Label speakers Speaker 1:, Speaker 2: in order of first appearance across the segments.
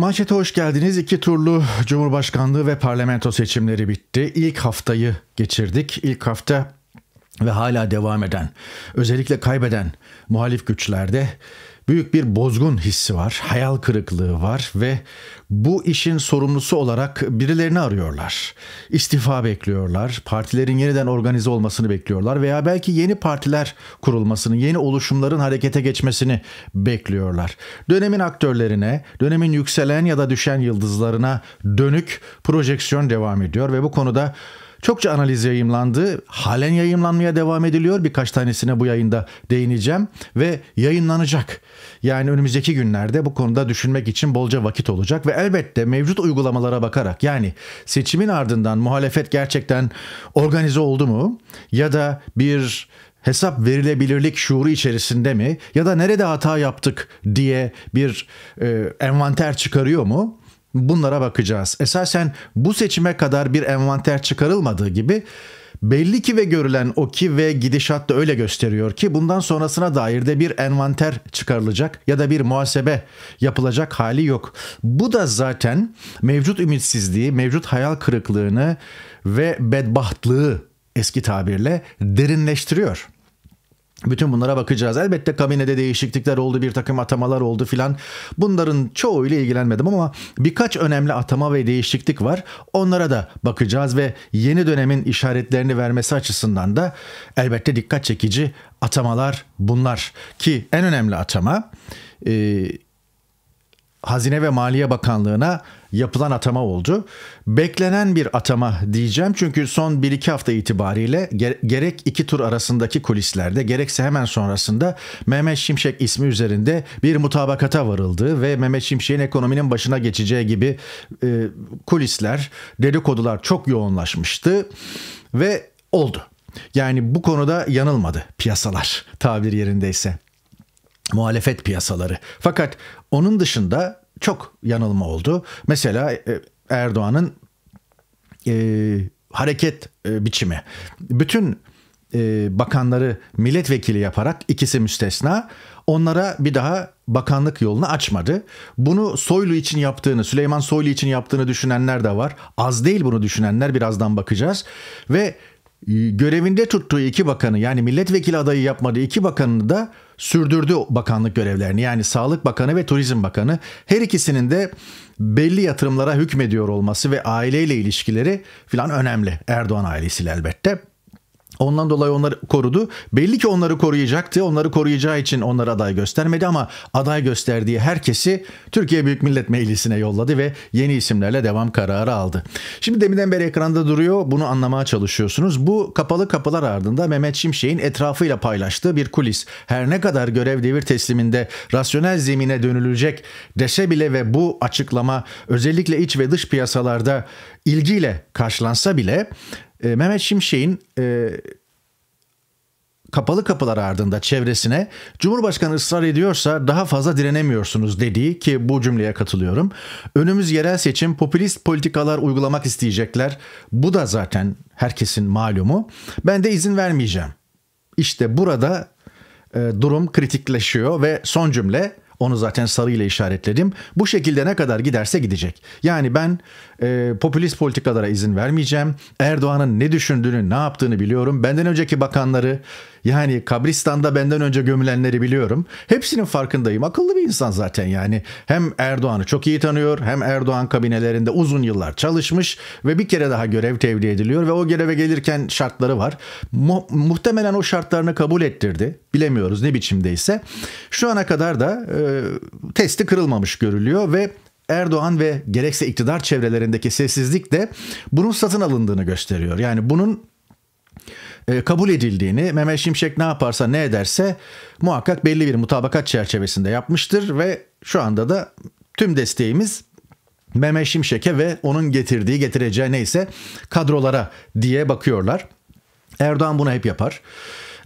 Speaker 1: Manşete hoş geldiniz. İki turlu Cumhurbaşkanlığı ve parlamento seçimleri bitti. İlk haftayı geçirdik. İlk hafta ve hala devam eden, özellikle kaybeden muhalif güçlerde büyük bir bozgun hissi var, hayal kırıklığı var ve bu işin sorumlusu olarak birilerini arıyorlar. İstifa bekliyorlar, partilerin yeniden organize olmasını bekliyorlar veya belki yeni partiler kurulmasını, yeni oluşumların harekete geçmesini bekliyorlar. Dönemin aktörlerine, dönemin yükselen ya da düşen yıldızlarına dönük projeksiyon devam ediyor ve bu konuda Çokça analiz yayımlandı. Halen yayınlanmaya devam ediliyor. Birkaç tanesine bu yayında değineceğim ve yayınlanacak. Yani önümüzdeki günlerde bu konuda düşünmek için bolca vakit olacak ve elbette mevcut uygulamalara bakarak yani seçimin ardından muhalefet gerçekten organize oldu mu ya da bir hesap verilebilirlik şuuru içerisinde mi ya da nerede hata yaptık diye bir e, envanter çıkarıyor mu? Bunlara bakacağız. Esasen bu seçime kadar bir envanter çıkarılmadığı gibi belli ki ve görülen o ki ve gidişat da öyle gösteriyor ki bundan sonrasına dair de bir envanter çıkarılacak ya da bir muhasebe yapılacak hali yok. Bu da zaten mevcut ümitsizliği, mevcut hayal kırıklığını ve bedbahtlığı eski tabirle derinleştiriyor. Bütün bunlara bakacağız. Elbette kabinede değişiklikler oldu, bir takım atamalar oldu filan. Bunların çoğuyla ilgilenmedim ama birkaç önemli atama ve değişiklik var. Onlara da bakacağız ve yeni dönemin işaretlerini vermesi açısından da elbette dikkat çekici atamalar bunlar. Ki en önemli atama... E, Hazine ve Maliye Bakanlığı'na yapılan atama oldu. Beklenen bir atama diyeceğim çünkü son 1-2 hafta itibariyle gerek iki tur arasındaki kulislerde gerekse hemen sonrasında Mehmet Şimşek ismi üzerinde bir mutabakata varıldı ve Mehmet Şimşek'in ekonominin başına geçeceği gibi e, kulisler, dedikodular çok yoğunlaşmıştı ve oldu. Yani bu konuda yanılmadı piyasalar tabir yerindeyse muhalefet piyasaları. Fakat onun dışında çok yanılma oldu. Mesela e, Erdoğan'ın e, hareket e, biçimi. Bütün e, bakanları milletvekili yaparak ikisi müstesna onlara bir daha bakanlık yolunu açmadı. Bunu Soylu için yaptığını, Süleyman Soylu için yaptığını düşünenler de var. Az değil bunu düşünenler birazdan bakacağız. Ve e, görevinde tuttuğu iki bakanı yani milletvekili adayı yapmadığı iki bakanını da sürdürdü bakanlık görevlerini. Yani Sağlık Bakanı ve Turizm Bakanı her ikisinin de belli yatırımlara hükmediyor olması ve aileyle ilişkileri filan önemli. Erdoğan ailesiyle elbette. Ondan dolayı onları korudu. Belli ki onları koruyacaktı. Onları koruyacağı için onları aday göstermedi ama aday gösterdiği herkesi Türkiye Büyük Millet Meclisi'ne yolladı ve yeni isimlerle devam kararı aldı. Şimdi deminden beri ekranda duruyor. Bunu anlamaya çalışıyorsunuz. Bu kapalı kapılar ardında Mehmet Şimşek'in etrafıyla paylaştığı bir kulis. Her ne kadar görev devir tesliminde rasyonel zemine dönülecek dese bile ve bu açıklama özellikle iç ve dış piyasalarda ilgiyle karşılansa bile e, Mehmet Şimşek'in e, kapalı kapılar ardında çevresine Cumhurbaşkanı ısrar ediyorsa daha fazla direnemiyorsunuz dediği ki bu cümleye katılıyorum. Önümüz yerel seçim popülist politikalar uygulamak isteyecekler. Bu da zaten herkesin malumu. Ben de izin vermeyeceğim. İşte burada e, durum kritikleşiyor ve son cümle onu zaten sarıyla işaretledim. Bu şekilde ne kadar giderse gidecek. Yani ben e, popülist politikalara izin vermeyeceğim. Erdoğan'ın ne düşündüğünü, ne yaptığını biliyorum. Benden önceki bakanları yani kabristanda benden önce gömülenleri biliyorum. Hepsinin farkındayım. Akıllı bir insan zaten yani. Hem Erdoğan'ı çok iyi tanıyor hem Erdoğan kabinelerinde uzun yıllar çalışmış ve bir kere daha görev tevdi ediliyor ve o göreve gelirken şartları var. Mu- muhtemelen o şartlarını kabul ettirdi. Bilemiyoruz ne biçimdeyse. Şu ana kadar da e, testi kırılmamış görülüyor ve Erdoğan ve gerekse iktidar çevrelerindeki sessizlik de bunun satın alındığını gösteriyor. Yani bunun e, kabul edildiğini, Mehmet Şimşek ne yaparsa ne ederse muhakkak belli bir mutabakat çerçevesinde yapmıştır ve şu anda da tüm desteğimiz Mehmet Şimşek'e ve onun getirdiği getireceği neyse kadrolara diye bakıyorlar. Erdoğan bunu hep yapar.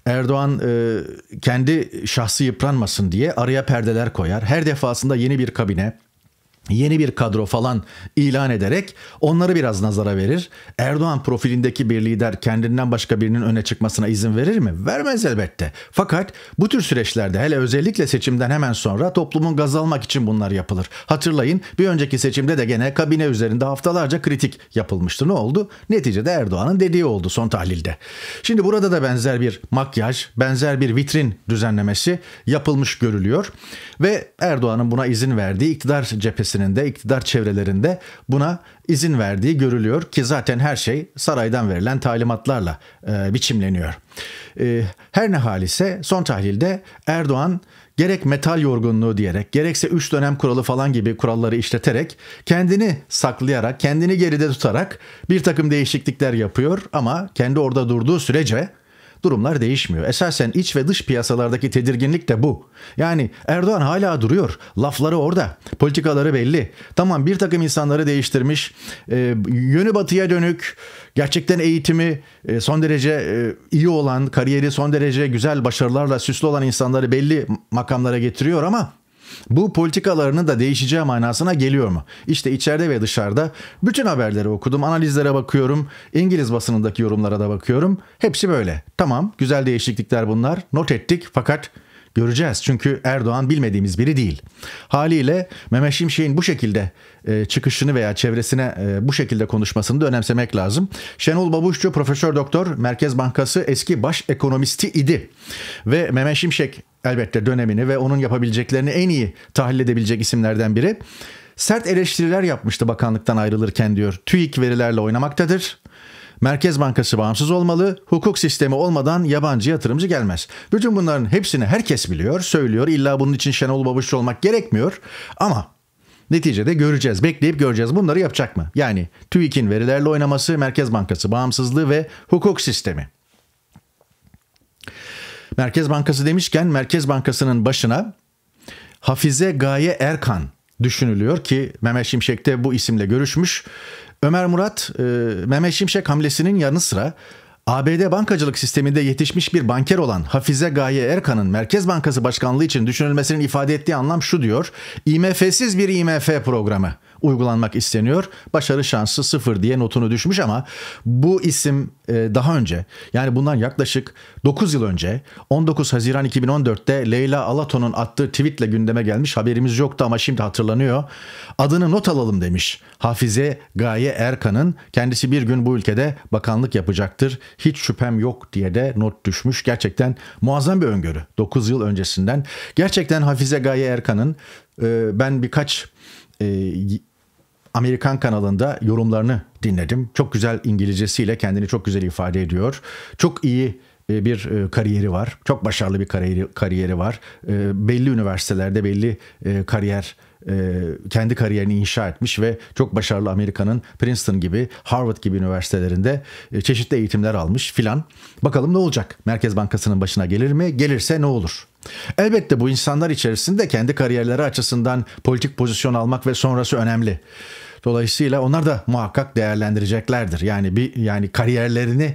Speaker 1: Erdoğan e, kendi şahsı yıpranmasın diye araya perdeler koyar. Her defasında yeni bir kabine, yeni bir kadro falan ilan ederek onları biraz nazara verir. Erdoğan profilindeki bir lider kendinden başka birinin öne çıkmasına izin verir mi? Vermez elbette. Fakat bu tür süreçlerde hele özellikle seçimden hemen sonra toplumun gaz almak için bunlar yapılır. Hatırlayın bir önceki seçimde de gene kabine üzerinde haftalarca kritik yapılmıştı. Ne oldu? Neticede Erdoğan'ın dediği oldu son tahlilde. Şimdi burada da benzer bir makyaj, benzer bir vitrin düzenlemesi yapılmış görülüyor ve Erdoğan'ın buna izin verdiği iktidar cephesi kendisinin de iktidar çevrelerinde buna izin verdiği görülüyor ki zaten her şey saraydan verilen talimatlarla e, biçimleniyor. E, her ne hal ise son tahlilde Erdoğan gerek metal yorgunluğu diyerek gerekse 3 dönem kuralı falan gibi kuralları işleterek kendini saklayarak kendini geride tutarak bir takım değişiklikler yapıyor ama kendi orada durduğu sürece durumlar değişmiyor. Esasen iç ve dış piyasalardaki tedirginlik de bu. Yani Erdoğan hala duruyor. Lafları orada. Politikaları belli. Tamam bir takım insanları değiştirmiş. E, yönü batıya dönük. Gerçekten eğitimi e, son derece e, iyi olan, kariyeri son derece güzel başarılarla süslü olan insanları belli makamlara getiriyor ama bu politikalarının da değişeceği manasına geliyor mu? İşte içeride ve dışarıda bütün haberleri okudum, analizlere bakıyorum, İngiliz basınındaki yorumlara da bakıyorum. Hepsi böyle. Tamam, güzel değişiklikler bunlar. Not ettik fakat göreceğiz. Çünkü Erdoğan bilmediğimiz biri değil. Haliyle Mehmet Şimşek'in bu şekilde e, çıkışını veya çevresine e, bu şekilde konuşmasını da önemsemek lazım. Şenol Babuşçu Profesör Doktor Merkez Bankası eski baş ekonomisti idi. Ve Mehmet Şimşek elbette dönemini ve onun yapabileceklerini en iyi tahlil edebilecek isimlerden biri. Sert eleştiriler yapmıştı bakanlıktan ayrılırken diyor. TÜİK verilerle oynamaktadır. Merkez Bankası bağımsız olmalı, hukuk sistemi olmadan yabancı yatırımcı gelmez. Bütün bunların hepsini herkes biliyor, söylüyor. İlla bunun için Şenol Babuşçu olmak gerekmiyor. Ama Neticede göreceğiz, bekleyip göreceğiz bunları yapacak mı? Yani TÜİK'in verilerle oynaması, Merkez Bankası bağımsızlığı ve hukuk sistemi. Merkez Bankası demişken Merkez Bankası'nın başına Hafize Gaye Erkan düşünülüyor ki Mehmet Şimşek de bu isimle görüşmüş. Ömer Murat e, Mehmet Şimşek hamlesinin yanı sıra ABD bankacılık sisteminde yetişmiş bir banker olan Hafize Gaye Erkan'ın Merkez Bankası Başkanlığı için düşünülmesinin ifade ettiği anlam şu diyor. IMF'siz bir IMF programı uygulanmak isteniyor. Başarı şansı sıfır diye notunu düşmüş ama bu isim e, daha önce yani bundan yaklaşık 9 yıl önce 19 Haziran 2014'te Leyla Alaton'un attığı tweetle gündeme gelmiş haberimiz yoktu ama şimdi hatırlanıyor. Adını not alalım demiş Hafize Gaye Erkan'ın kendisi bir gün bu ülkede bakanlık yapacaktır hiç şüphem yok diye de not düşmüş. Gerçekten muazzam bir öngörü 9 yıl öncesinden. Gerçekten Hafize Gaye Erkan'ın e, ben birkaç e, Amerikan kanalında yorumlarını dinledim. Çok güzel İngilizcesiyle kendini çok güzel ifade ediyor. Çok iyi e, bir e, kariyeri var. Çok başarılı bir kariyeri, kariyeri var. E, belli üniversitelerde belli kariyer kendi kariyerini inşa etmiş ve çok başarılı Amerika'nın Princeton gibi Harvard gibi üniversitelerinde çeşitli eğitimler almış filan. Bakalım ne olacak? Merkez Bankası'nın başına gelir mi? Gelirse ne olur? Elbette bu insanlar içerisinde kendi kariyerleri açısından politik pozisyon almak ve sonrası önemli. Dolayısıyla onlar da muhakkak değerlendireceklerdir. Yani bir yani kariyerlerini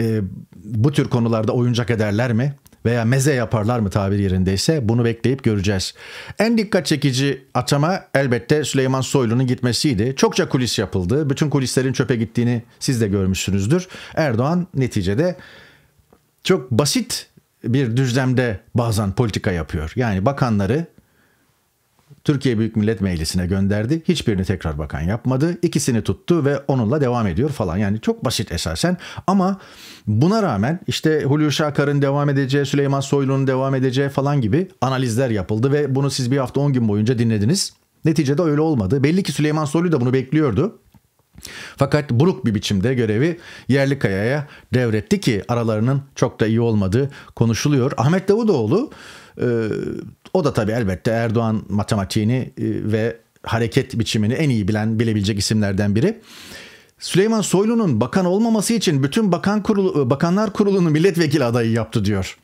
Speaker 1: e, bu tür konularda oyuncak ederler mi? Veya meze yaparlar mı tabir yerindeyse bunu bekleyip göreceğiz. En dikkat çekici atama elbette Süleyman Soylu'nun gitmesiydi. Çokça kulis yapıldı. Bütün kulislerin çöpe gittiğini siz de görmüşsünüzdür. Erdoğan neticede çok basit bir düzlemde bazen politika yapıyor. Yani bakanları Türkiye Büyük Millet Meclisi'ne gönderdi. Hiçbirini tekrar bakan yapmadı. İkisini tuttu ve onunla devam ediyor falan. Yani çok basit esasen ama buna rağmen işte Hulusi Akar'ın devam edeceği, Süleyman Soylu'nun devam edeceği falan gibi analizler yapıldı ve bunu siz bir hafta 10 gün boyunca dinlediniz. Neticede öyle olmadı. Belli ki Süleyman Soylu da bunu bekliyordu. Fakat buruk bir biçimde görevi Yerlikaya'ya devretti ki aralarının çok da iyi olmadığı konuşuluyor. Ahmet Davutoğlu e, o da tabii elbette Erdoğan matematiğini e, ve hareket biçimini en iyi bilen, bilebilecek isimlerden biri. Süleyman Soylu'nun bakan olmaması için bütün bakan kurulu, e, bakanlar kurulunu milletvekili adayı yaptı diyor.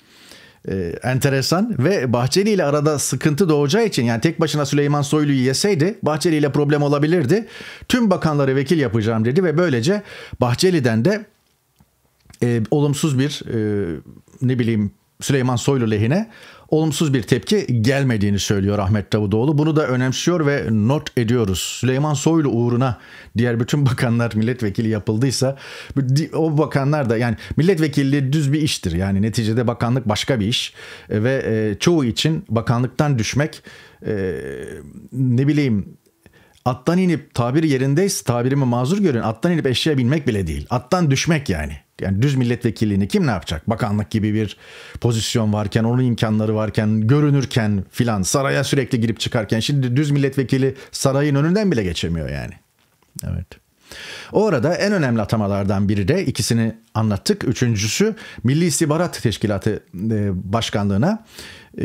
Speaker 1: Ee, enteresan ve Bahçeli ile arada sıkıntı doğacağı için yani tek başına Süleyman Soylu'yu yeseydi Bahçeli ile problem olabilirdi. Tüm bakanları vekil yapacağım dedi ve böylece Bahçeli'den de e, olumsuz bir e, ne bileyim Süleyman Soylu lehine olumsuz bir tepki gelmediğini söylüyor Ahmet Davutoğlu. Bunu da önemsiyor ve not ediyoruz. Süleyman Soylu uğruna diğer bütün bakanlar milletvekili yapıldıysa o bakanlar da yani milletvekilliği düz bir iştir. Yani neticede bakanlık başka bir iş e, ve e, çoğu için bakanlıktan düşmek e, ne bileyim attan inip tabir yerindeyiz tabirimi mazur görün attan inip eşeğe binmek bile değil attan düşmek yani yani düz milletvekilliğini kim ne yapacak? Bakanlık gibi bir pozisyon varken, onun imkanları varken, görünürken filan saraya sürekli girip çıkarken şimdi düz milletvekili sarayın önünden bile geçemiyor yani. Evet. O arada en önemli atamalardan biri de ikisini anlattık. Üçüncüsü Milli İstihbarat Teşkilatı e, Başkanlığı'na e,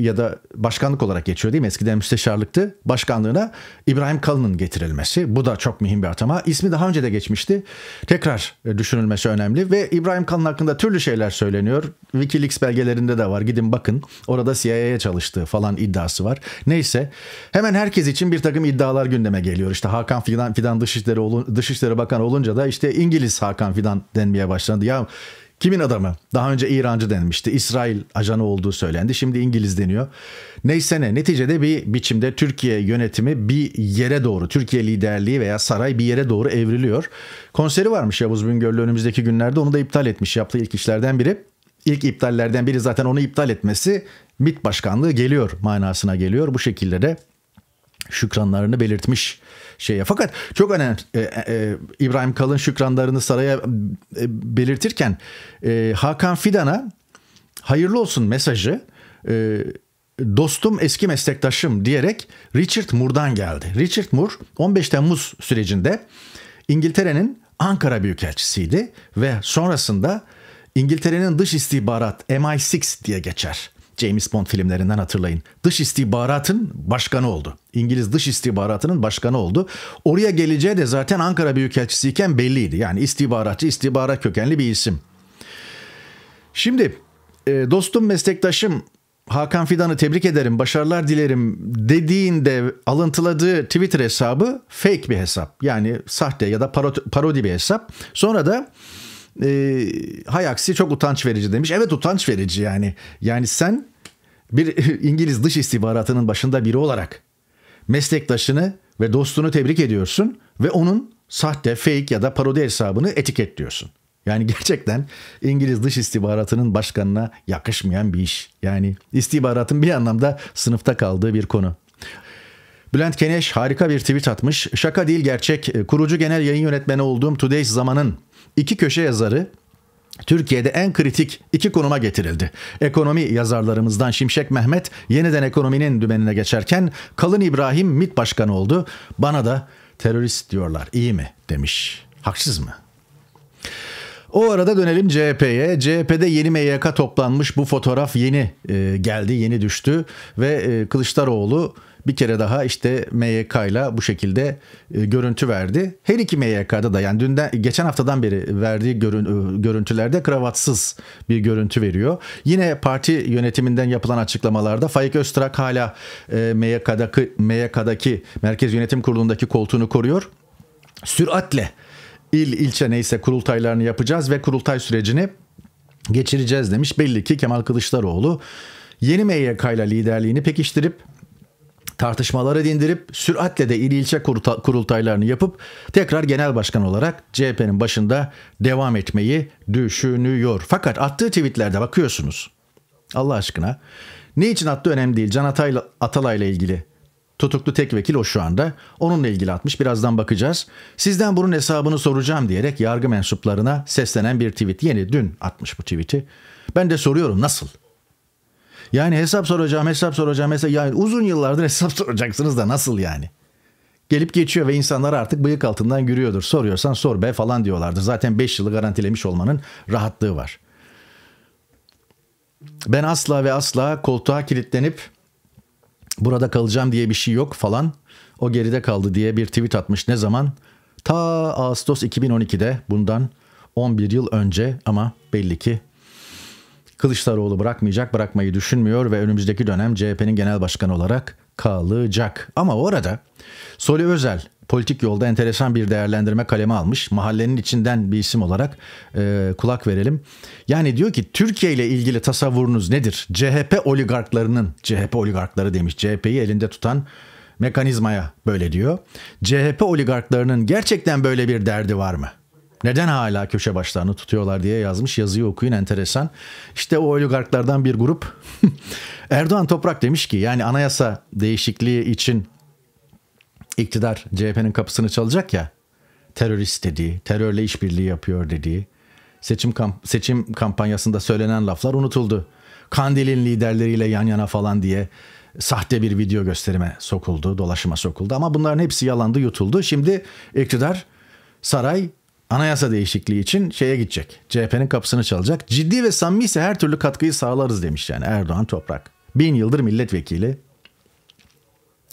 Speaker 1: ya da başkanlık olarak geçiyor değil mi? Eskiden müsteşarlıktı. Başkanlığına İbrahim Kalın'ın getirilmesi. Bu da çok mühim bir atama. İsmi daha önce de geçmişti. Tekrar e, düşünülmesi önemli ve İbrahim Kalın hakkında türlü şeyler söyleniyor. Wikileaks belgelerinde de var. Gidin bakın. Orada CIA'ya çalıştığı falan iddiası var. Neyse. Hemen herkes için bir takım iddialar gündeme geliyor. İşte Hakan Fidan, Fidan Dışişleri, Dışişleri Bakanı olunca da işte İngiliz Hakan Fidan denmeye denmeye başlandı. Ya kimin adamı? Daha önce İrancı denmişti. İsrail ajanı olduğu söylendi. Şimdi İngiliz deniyor. Neyse ne neticede bir biçimde Türkiye yönetimi bir yere doğru, Türkiye liderliği veya saray bir yere doğru evriliyor. Konseri varmış Yavuz Bingöl'lü önümüzdeki günlerde onu da iptal etmiş. Yaptığı ilk işlerden biri. İlk iptallerden biri zaten onu iptal etmesi MİT başkanlığı geliyor manasına geliyor. Bu şekilde de şükranlarını belirtmiş şeye. Fakat çok önemli e, e, e, İbrahim Kalın şükranlarını saraya e, belirtirken e, Hakan Fidan'a hayırlı olsun mesajı e, dostum eski meslektaşım diyerek Richard Moore'dan geldi. Richard Moore 15 Temmuz sürecinde İngiltere'nin Ankara Büyükelçisiydi ve sonrasında İngiltere'nin dış istihbarat MI6 diye geçer. James Bond filmlerinden hatırlayın. Dış istihbaratın başkanı oldu. İngiliz dış istihbaratının başkanı oldu. Oraya geleceği de zaten Ankara Büyükelçisi iken belliydi. Yani istihbaratçı, istihbarat kökenli bir isim. Şimdi e, dostum, meslektaşım Hakan Fidan'ı tebrik ederim, başarılar dilerim dediğinde alıntıladığı Twitter hesabı fake bir hesap. Yani sahte ya da parodi bir hesap. Sonra da e, hay aksi çok utanç verici demiş. Evet utanç verici yani. Yani sen bir İngiliz dış istihbaratının başında biri olarak meslektaşını ve dostunu tebrik ediyorsun ve onun sahte, fake ya da parodi hesabını etiketliyorsun. Yani gerçekten İngiliz dış istihbaratının başkanına yakışmayan bir iş. Yani istihbaratın bir anlamda sınıfta kaldığı bir konu. Bülent Keneş harika bir tweet atmış. Şaka değil gerçek. Kurucu genel yayın yönetmeni olduğum Today's Zaman'ın iki köşe yazarı Türkiye'de en kritik iki konuma getirildi. Ekonomi yazarlarımızdan Şimşek Mehmet yeniden ekonominin dümenine geçerken Kalın İbrahim MİT Başkanı oldu. Bana da terörist diyorlar iyi mi demiş. Haksız mı? O arada dönelim CHP'ye. CHP'de yeni MYK toplanmış bu fotoğraf yeni e, geldi, yeni düştü ve e, Kılıçdaroğlu bir kere daha işte MYK ile bu şekilde e, görüntü verdi. Her iki MYK'da da yani dünden geçen haftadan beri verdiği görün, e, görüntülerde kravatsız bir görüntü veriyor. Yine parti yönetiminden yapılan açıklamalarda Faik Öztrak hala e, MYK'daki MYK'daki Merkez Yönetim Kurulu'ndaki koltuğunu koruyor. Süratle il ilçe neyse kurultaylarını yapacağız ve kurultay sürecini geçireceğiz demiş. Belli ki Kemal Kılıçdaroğlu yeni MYK ile liderliğini pekiştirip tartışmaları dindirip süratle de il ilçe kurultaylarını yapıp tekrar genel başkan olarak CHP'nin başında devam etmeyi düşünüyor. Fakat attığı tweetlerde bakıyorsunuz. Allah aşkına. Ne için attı önemli değil. Can Atayla, Atalay'la ilgili tutuklu tek vekil o şu anda. Onunla ilgili atmış. Birazdan bakacağız. Sizden bunun hesabını soracağım diyerek yargı mensuplarına seslenen bir tweet. Yeni dün atmış bu tweet'i. Ben de soruyorum nasıl? Yani hesap soracağım, hesap soracağım, hesap yani uzun yıllardır hesap soracaksınız da nasıl yani? Gelip geçiyor ve insanlar artık bıyık altından yürüyordur. Soruyorsan sor be falan diyorlardı. Zaten 5 yılı garantilemiş olmanın rahatlığı var. Ben asla ve asla koltuğa kilitlenip burada kalacağım diye bir şey yok falan. O geride kaldı diye bir tweet atmış ne zaman? Ta Ağustos 2012'de bundan 11 yıl önce ama belli ki Kılıçdaroğlu bırakmayacak, bırakmayı düşünmüyor ve önümüzdeki dönem CHP'nin genel başkanı olarak kalacak. Ama orada Soli Özel politik yolda enteresan bir değerlendirme kaleme almış. Mahallenin içinden bir isim olarak e, kulak verelim. Yani diyor ki Türkiye ile ilgili tasavvurunuz nedir? CHP oligarklarının, CHP oligarkları demiş, CHP'yi elinde tutan mekanizmaya böyle diyor. CHP oligarklarının gerçekten böyle bir derdi var mı? Neden hala köşe başlarını tutuyorlar diye yazmış. Yazıyı okuyun enteresan. İşte o oligarklardan bir grup. Erdoğan Toprak demiş ki yani anayasa değişikliği için iktidar CHP'nin kapısını çalacak ya. Terörist dediği, terörle işbirliği yapıyor dediği, seçim kamp seçim kampanyasında söylenen laflar unutuldu. Kandil'in liderleriyle yan yana falan diye sahte bir video gösterime sokuldu, dolaşıma sokuldu. Ama bunların hepsi yalandı, yutuldu. Şimdi iktidar saray anayasa değişikliği için şeye gidecek. CHP'nin kapısını çalacak. Ciddi ve samimi ise her türlü katkıyı sağlarız demiş yani Erdoğan Toprak. Bin yıldır milletvekili.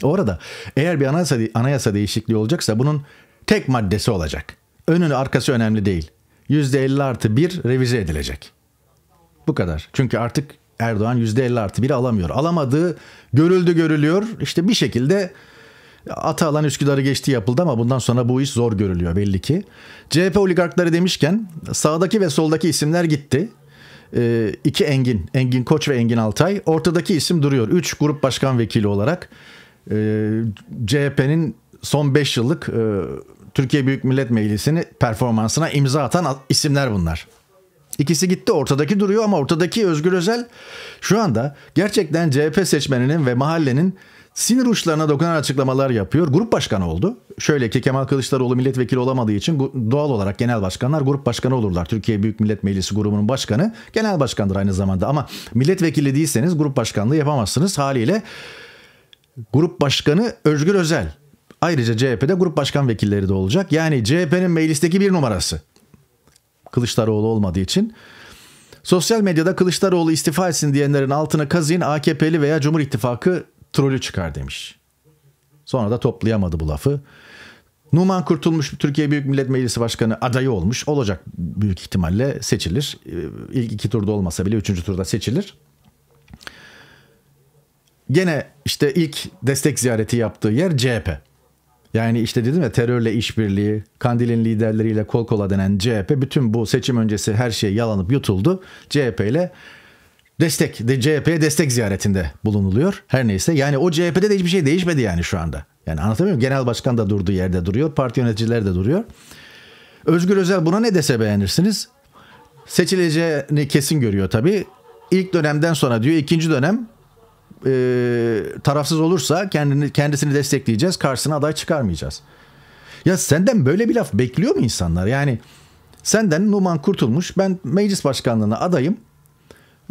Speaker 1: Orada eğer bir anayasa, anayasa değişikliği olacaksa bunun tek maddesi olacak. Önünü arkası önemli değil. %50 artı 1 revize edilecek. Bu kadar. Çünkü artık Erdoğan %50 artı 1 alamıyor. Alamadığı görüldü görülüyor. İşte bir şekilde Ata alan Üsküdar'ı geçti yapıldı ama bundan sonra bu iş zor görülüyor belli ki. CHP oligarkları demişken sağdaki ve soldaki isimler gitti. E, iki Engin, Engin Koç ve Engin Altay. Ortadaki isim duruyor. Üç grup başkan vekili olarak e, ee, CHP'nin son beş yıllık e, Türkiye Büyük Millet Meclisi'nin performansına imza atan isimler bunlar. İkisi gitti ortadaki duruyor ama ortadaki Özgür Özel şu anda gerçekten CHP seçmeninin ve mahallenin sinir uçlarına dokunan açıklamalar yapıyor. Grup başkanı oldu. Şöyle ki Kemal Kılıçdaroğlu milletvekili olamadığı için doğal olarak genel başkanlar grup başkanı olurlar. Türkiye Büyük Millet Meclisi grubunun başkanı genel başkandır aynı zamanda. Ama milletvekili değilseniz grup başkanlığı yapamazsınız. Haliyle grup başkanı Özgür Özel. Ayrıca CHP'de grup başkan vekilleri de olacak. Yani CHP'nin meclisteki bir numarası. Kılıçdaroğlu olmadığı için. Sosyal medyada Kılıçdaroğlu istifa etsin diyenlerin altına kazıyın AKP'li veya Cumhur İttifakı trolü çıkar demiş. Sonra da toplayamadı bu lafı. Numan Kurtulmuş Türkiye Büyük Millet Meclisi Başkanı adayı olmuş. Olacak büyük ihtimalle seçilir. Ee, ilk iki turda olmasa bile üçüncü turda seçilir. Gene işte ilk destek ziyareti yaptığı yer CHP. Yani işte dedim ya terörle işbirliği, Kandil'in liderleriyle kol kola denen CHP bütün bu seçim öncesi her şey yalanıp yutuldu. CHP ile destek, de CHP'ye destek ziyaretinde bulunuluyor. Her neyse yani o CHP'de de hiçbir şey değişmedi yani şu anda. Yani anlatamıyorum. Genel başkan da durduğu yerde duruyor. Parti yöneticileri de duruyor. Özgür Özel buna ne dese beğenirsiniz. Seçileceğini kesin görüyor tabii. İlk dönemden sonra diyor ikinci dönem e, tarafsız olursa kendini kendisini destekleyeceğiz. Karşısına aday çıkarmayacağız. Ya senden böyle bir laf bekliyor mu insanlar? Yani senden Numan Kurtulmuş ben meclis başkanlığına adayım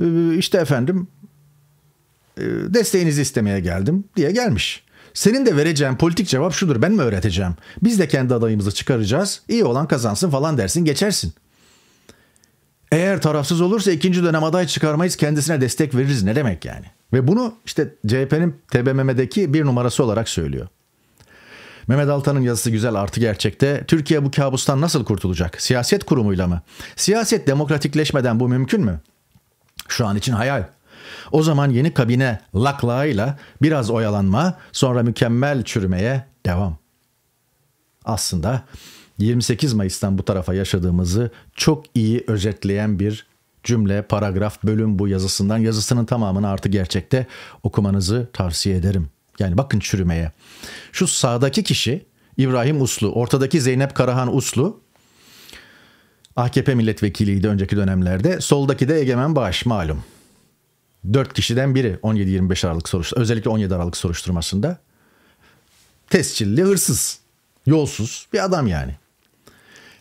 Speaker 1: ee, işte efendim e, desteğinizi istemeye geldim diye gelmiş. Senin de vereceğin politik cevap şudur. Ben mi öğreteceğim? Biz de kendi adayımızı çıkaracağız. iyi olan kazansın falan dersin geçersin. Eğer tarafsız olursa ikinci dönem aday çıkarmayız kendisine destek veririz ne demek yani? Ve bunu işte CHP'nin TBMM'deki bir numarası olarak söylüyor. Mehmet Altan'ın yazısı güzel artı gerçekte. Türkiye bu kabustan nasıl kurtulacak? Siyaset kurumuyla mı? Siyaset demokratikleşmeden bu mümkün mü? Şu an için hayal. O zaman yeni kabine laklağıyla biraz oyalanma, sonra mükemmel çürümeye devam. Aslında 28 Mayıs'tan bu tarafa yaşadığımızı çok iyi özetleyen bir cümle, paragraf, bölüm bu yazısından yazısının tamamını artı gerçekte okumanızı tavsiye ederim. Yani bakın çürümeye. Şu sağdaki kişi İbrahim Uslu, ortadaki Zeynep Karahan Uslu, AKP milletvekiliydi önceki dönemlerde. Soldaki de Egemen Bağış malum. Dört kişiden biri 17-25 Aralık soruşturma, özellikle 17 Aralık soruşturmasında. Tescilli, hırsız, yolsuz bir adam yani.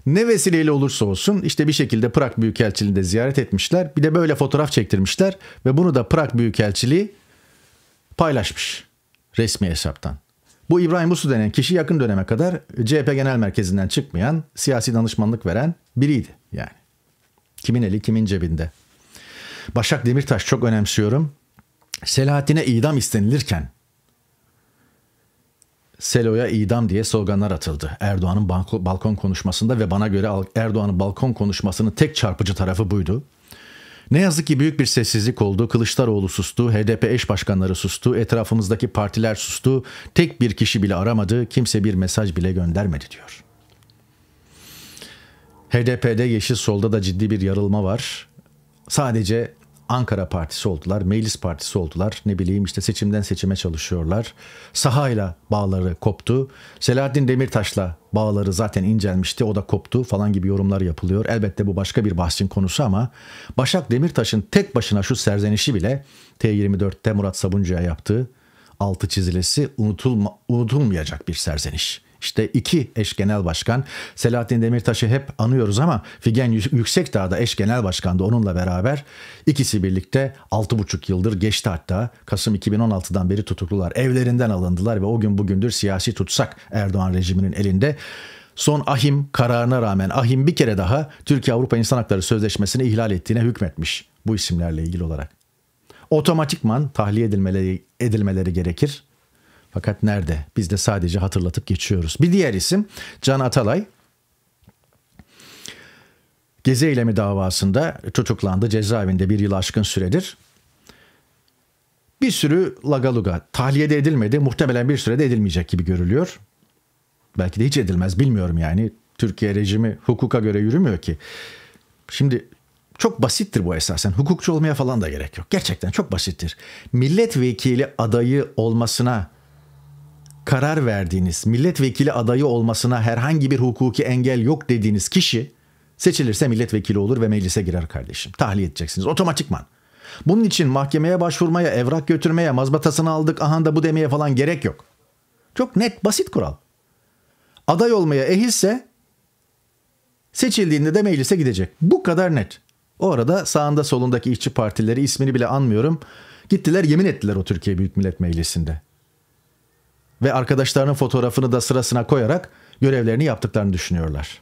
Speaker 1: Ne vesileyle olursa olsun işte bir şekilde Prag Büyükelçiliğini de ziyaret etmişler. Bir de böyle fotoğraf çektirmişler ve bunu da Prag Büyükelçiliği paylaşmış resmi hesaptan. Bu İbrahim Uslu denen kişi yakın döneme kadar CHP Genel Merkezi'nden çıkmayan, siyasi danışmanlık veren biriydi yani. Kimin eli kimin cebinde. Başak Demirtaş çok önemsiyorum. Selahattin'e idam istenilirken Selo'ya idam diye sloganlar atıldı. Erdoğan'ın balkon konuşmasında ve bana göre Erdoğan'ın balkon konuşmasının tek çarpıcı tarafı buydu. Ne yazık ki büyük bir sessizlik oldu. Kılıçdaroğlu sustu, HDP eş başkanları sustu, etrafımızdaki partiler sustu. Tek bir kişi bile aramadı, kimse bir mesaj bile göndermedi diyor. HDP'de Yeşil Sol'da da ciddi bir yarılma var. Sadece Ankara Partisi oldular, Meclis Partisi oldular. Ne bileyim işte seçimden seçime çalışıyorlar. Sahayla bağları koptu. Selahattin Demirtaş'la bağları zaten incelmişti, o da koptu falan gibi yorumlar yapılıyor. Elbette bu başka bir bahsin konusu ama Başak Demirtaş'ın tek başına şu serzenişi bile T24'te Murat Sabuncu'ya yaptığı altı çizilesi unutulma, unutulmayacak bir serzeniş. İşte iki eş genel başkan Selahattin Demirtaş'ı hep anıyoruz ama Figen Yüksekdağ'da eş genel başkandı. onunla beraber ikisi birlikte 6,5 yıldır geçti hatta Kasım 2016'dan beri tutuklular evlerinden alındılar ve o gün bugündür siyasi tutsak Erdoğan rejiminin elinde. Son ahim kararına rağmen ahim bir kere daha Türkiye Avrupa İnsan Hakları Sözleşmesi'ni ihlal ettiğine hükmetmiş bu isimlerle ilgili olarak. Otomatikman tahliye edilmeleri, edilmeleri gerekir fakat nerede? Biz de sadece hatırlatıp geçiyoruz. Bir diğer isim Can Atalay. Gezi eylemi davasında tutuklandı cezaevinde bir yıl aşkın süredir. Bir sürü lagaluga tahliyede edilmedi muhtemelen bir sürede edilmeyecek gibi görülüyor. Belki de hiç edilmez bilmiyorum yani. Türkiye rejimi hukuka göre yürümüyor ki. Şimdi çok basittir bu esasen. Hukukçu olmaya falan da gerek yok. Gerçekten çok basittir. Milletvekili adayı olmasına karar verdiğiniz, milletvekili adayı olmasına herhangi bir hukuki engel yok dediğiniz kişi seçilirse milletvekili olur ve meclise girer kardeşim. Tahliye edeceksiniz otomatikman. Bunun için mahkemeye başvurmaya, evrak götürmeye, mazbatasını aldık ahan da bu demeye falan gerek yok. Çok net, basit kural. Aday olmaya ehilse seçildiğinde de meclise gidecek. Bu kadar net. O arada sağında solundaki işçi partileri ismini bile anmıyorum. Gittiler yemin ettiler o Türkiye Büyük Millet Meclisi'nde ve arkadaşlarının fotoğrafını da sırasına koyarak görevlerini yaptıklarını düşünüyorlar.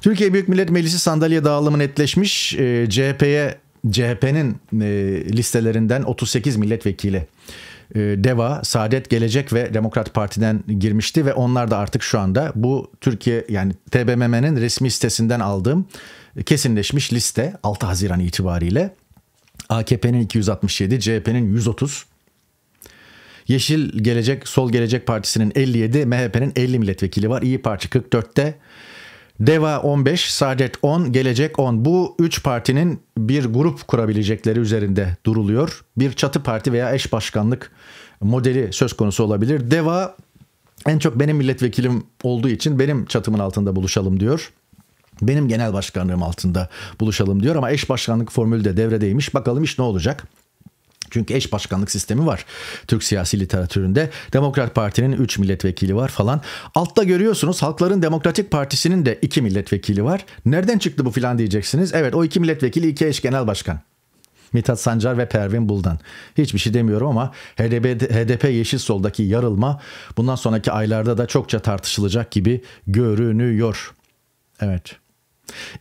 Speaker 1: Türkiye Büyük Millet Meclisi sandalye dağılımı netleşmiş. E, ee, CHP'ye CHP'nin e, listelerinden 38 milletvekili e, DEVA, Saadet Gelecek ve Demokrat Parti'den girmişti ve onlar da artık şu anda bu Türkiye yani TBMM'nin resmi sitesinden aldığım e, kesinleşmiş liste 6 Haziran itibariyle AKP'nin 267, CHP'nin 130, Yeşil Gelecek, Sol Gelecek Partisi'nin 57, MHP'nin 50 milletvekili var. İyi Parti 44'te. DEVA 15, Saadet 10, Gelecek 10. Bu üç partinin bir grup kurabilecekleri üzerinde duruluyor. Bir çatı parti veya eş başkanlık modeli söz konusu olabilir. DEVA en çok benim milletvekilim olduğu için benim çatımın altında buluşalım diyor. Benim genel başkanlığım altında buluşalım diyor ama eş başkanlık formülü de devredeymiş. Bakalım iş ne olacak? Çünkü eş başkanlık sistemi var Türk siyasi literatüründe. Demokrat Parti'nin 3 milletvekili var falan. Altta görüyorsunuz Halkların Demokratik Partisi'nin de 2 milletvekili var. Nereden çıktı bu filan diyeceksiniz. Evet o 2 milletvekili 2 eş genel başkan. Mithat Sancar ve Pervin Buldan. Hiçbir şey demiyorum ama HDP, HDP Yeşil Sol'daki yarılma bundan sonraki aylarda da çokça tartışılacak gibi görünüyor. Evet.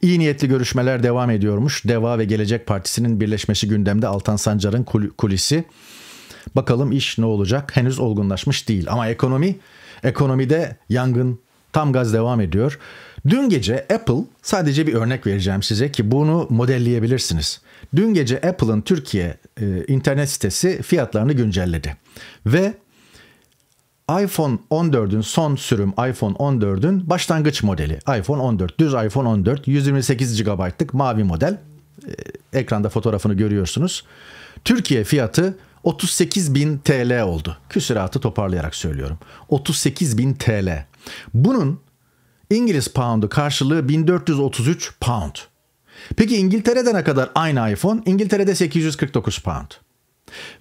Speaker 1: İyi niyetli görüşmeler devam ediyormuş. Deva ve Gelecek Partisi'nin birleşmesi gündemde Altan Sancar'ın kulisi. Bakalım iş ne olacak? Henüz olgunlaşmış değil ama ekonomi ekonomide yangın tam gaz devam ediyor. Dün gece Apple sadece bir örnek vereceğim size ki bunu modelleyebilirsiniz. Dün gece Apple'ın Türkiye e, internet sitesi fiyatlarını güncelledi ve iPhone 14'ün son sürüm iPhone 14'ün başlangıç modeli. iPhone 14, düz iPhone 14, 128 GB'lık mavi model. Ee, ekranda fotoğrafını görüyorsunuz. Türkiye fiyatı 38.000 TL oldu. Küsüratı toparlayarak söylüyorum. 38.000 TL. Bunun İngiliz poundu karşılığı 1433 pound. Peki İngiltere'de ne kadar aynı iPhone? İngiltere'de 849 pound.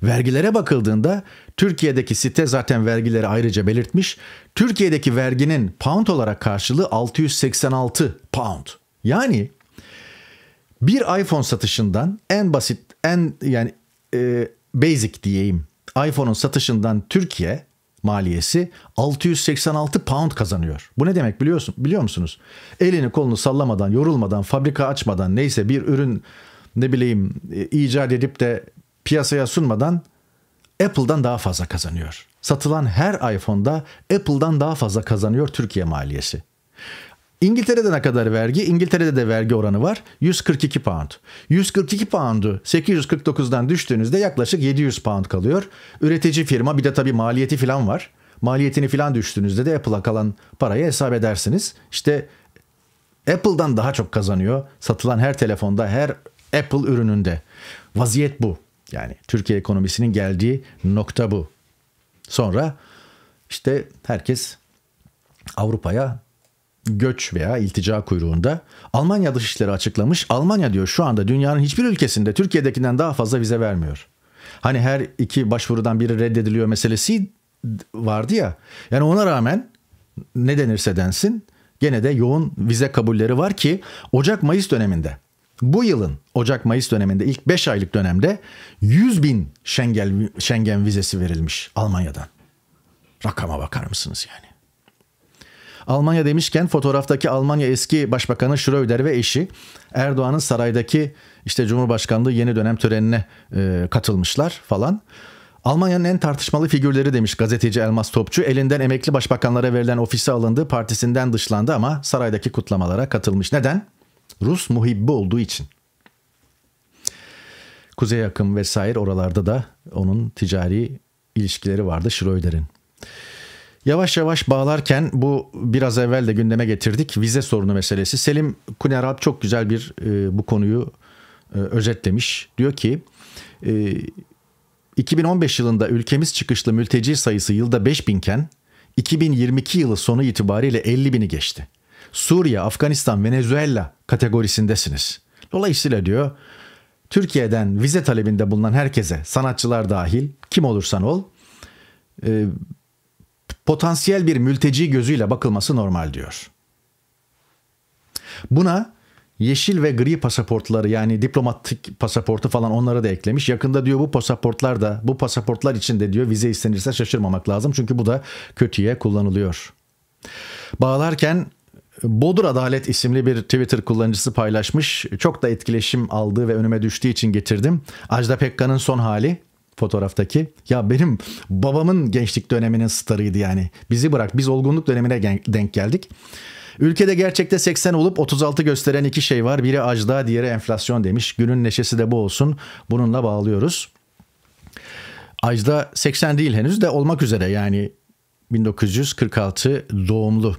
Speaker 1: Vergilere bakıldığında Türkiye'deki site zaten vergileri ayrıca belirtmiş. Türkiye'deki verginin pound olarak karşılığı 686 pound. Yani bir iPhone satışından en basit en yani e, basic diyeyim iPhone'un satışından Türkiye maliyesi 686 pound kazanıyor. Bu ne demek biliyorsun biliyor musunuz? Elini kolunu sallamadan, yorulmadan, fabrika açmadan neyse bir ürün ne bileyim e, icat edip de piyasaya sunmadan Apple'dan daha fazla kazanıyor. Satılan her iPhone'da Apple'dan daha fazla kazanıyor Türkiye maliyesi. İngiltere'de ne kadar vergi? İngiltere'de de vergi oranı var. 142 pound. 142 pound'u 849'dan düştüğünüzde yaklaşık 700 pound kalıyor. Üretici firma bir de tabii maliyeti falan var. Maliyetini falan düştüğünüzde de Apple'a kalan parayı hesap edersiniz. İşte Apple'dan daha çok kazanıyor satılan her telefonda, her Apple ürününde. Vaziyet bu. Yani Türkiye ekonomisinin geldiği nokta bu. Sonra işte herkes Avrupa'ya göç veya iltica kuyruğunda. Almanya Dışişleri açıklamış. Almanya diyor şu anda dünyanın hiçbir ülkesinde Türkiye'dekinden daha fazla vize vermiyor. Hani her iki başvurudan biri reddediliyor meselesi vardı ya. Yani ona rağmen ne denirse densin gene de yoğun vize kabulleri var ki Ocak Mayıs döneminde bu yılın Ocak-Mayıs döneminde ilk 5 aylık dönemde 100 bin Schengen, Schengen vizesi verilmiş Almanya'dan. Rakama bakar mısınız yani? Almanya demişken fotoğraftaki Almanya eski başbakanı Schröder ve eşi Erdoğan'ın saraydaki işte Cumhurbaşkanlığı yeni dönem törenine e, katılmışlar falan. Almanya'nın en tartışmalı figürleri demiş gazeteci Elmas Topçu. Elinden emekli başbakanlara verilen ofise alındı, partisinden dışlandı ama saraydaki kutlamalara katılmış. Neden? Rus muhibbi olduğu için. Kuzey yakın vesaire oralarda da onun ticari ilişkileri vardı Schröder'in. Yavaş yavaş bağlarken bu biraz evvel de gündeme getirdik vize sorunu meselesi. Selim Kunerab çok güzel bir e, bu konuyu e, özetlemiş. Diyor ki e, 2015 yılında ülkemiz çıkışlı mülteci sayısı yılda 5000 iken 2022 yılı sonu itibariyle 50 bini geçti. Suriye, Afganistan, Venezuela kategorisindesiniz. Dolayısıyla diyor Türkiye'den vize talebinde bulunan herkese sanatçılar dahil kim olursan ol e, potansiyel bir mülteci gözüyle bakılması normal diyor. Buna yeşil ve gri pasaportları yani diplomatik pasaportu falan onları da eklemiş. Yakında diyor bu pasaportlar da bu pasaportlar için de diyor vize istenirse şaşırmamak lazım. Çünkü bu da kötüye kullanılıyor. Bağlarken Bodur Adalet isimli bir Twitter kullanıcısı paylaşmış. Çok da etkileşim aldığı ve önüme düştüğü için getirdim. Ajda Pekkan'ın son hali fotoğraftaki. Ya benim babamın gençlik döneminin starıydı yani. Bizi bırak biz olgunluk dönemine denk geldik. Ülkede gerçekte 80 olup 36 gösteren iki şey var. Biri ajda, diğeri enflasyon demiş. Günün neşesi de bu olsun. Bununla bağlıyoruz. Ajda 80 değil henüz de olmak üzere yani 1946 doğumlu.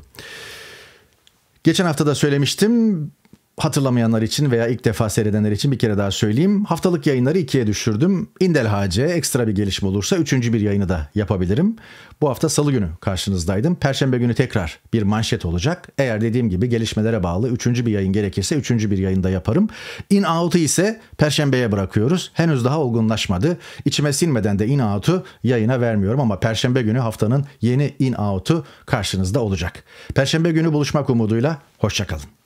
Speaker 1: Geçen hafta da söylemiştim Hatırlamayanlar için veya ilk defa seyredenler için bir kere daha söyleyeyim. Haftalık yayınları ikiye düşürdüm. İndelhace ekstra bir gelişme olursa üçüncü bir yayını da yapabilirim. Bu hafta salı günü karşınızdaydım. Perşembe günü tekrar bir manşet olacak. Eğer dediğim gibi gelişmelere bağlı üçüncü bir yayın gerekirse üçüncü bir yayında yaparım. In Out'u ise perşembeye bırakıyoruz. Henüz daha olgunlaşmadı. İçime sinmeden de In Out'u yayına vermiyorum ama perşembe günü haftanın yeni In Out'u karşınızda olacak. Perşembe günü buluşmak umuduyla hoşçakalın.